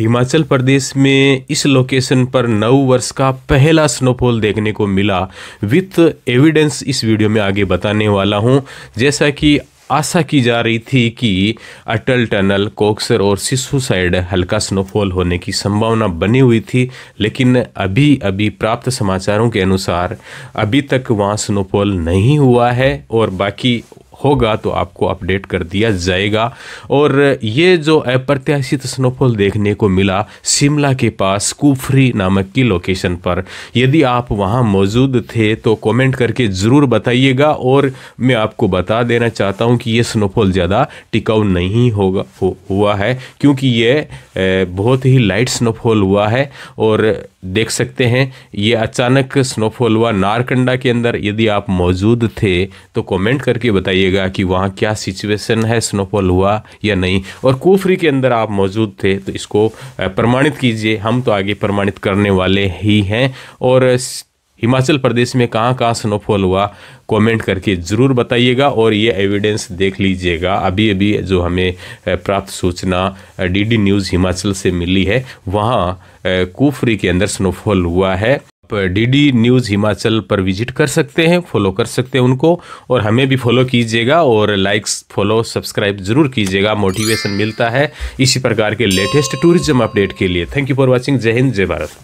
हिमाचल प्रदेश में इस लोकेशन पर नौ वर्ष का पहला स्नोफॉल देखने को मिला विथ एविडेंस इस वीडियो में आगे बताने वाला हूँ जैसा कि आशा की जा रही थी कि अटल टनल कोक्सर और सिसु साइड हल्का स्नोफॉल होने की संभावना बनी हुई थी लेकिन अभी अभी प्राप्त समाचारों के अनुसार अभी तक वहाँ स्नोफॉल नहीं हुआ है और बाकी होगा तो आपको अपडेट कर दिया जाएगा और ये जो अप्रत्याशित स्नोफॉल देखने को मिला शिमला के पास कुफरी नामक की लोकेशन पर यदि आप वहाँ मौजूद थे तो कमेंट करके ज़रूर बताइएगा और मैं आपको बता देना चाहता हूँ कि ये स्नोफॉल ज़्यादा टिकाऊ नहीं होगा हो, हुआ है क्योंकि ये बहुत ही लाइट स्नोफॉल हुआ है और देख सकते हैं ये अचानक स्नोफॉल हुआ नारकंडा के अंदर यदि आप मौजूद थे तो कमेंट करके बताइएगा कीजिएगा कि वहाँ क्या सिचुएशन है स्नोफॉल हुआ या नहीं और कुफरी के अंदर आप मौजूद थे तो इसको प्रमाणित कीजिए हम तो आगे प्रमाणित करने वाले ही हैं और हिमाचल प्रदेश में कहाँ कहाँ स्नोफॉल हुआ कमेंट करके ज़रूर बताइएगा और ये एविडेंस देख लीजिएगा अभी अभी जो हमें प्राप्त सूचना डीडी न्यूज़ हिमाचल से मिली है वहाँ कुफरी के अंदर स्नोफॉल हुआ है डीडी न्यूज़ हिमाचल पर विजिट कर सकते हैं फॉलो कर सकते हैं उनको और हमें भी फॉलो कीजिएगा और लाइक्स फॉलो सब्सक्राइब ज़रूर कीजिएगा मोटिवेशन मिलता है इसी प्रकार के लेटेस्ट टूरिज्म अपडेट के लिए थैंक यू फॉर वॉचिंग जय हिंद जय भारत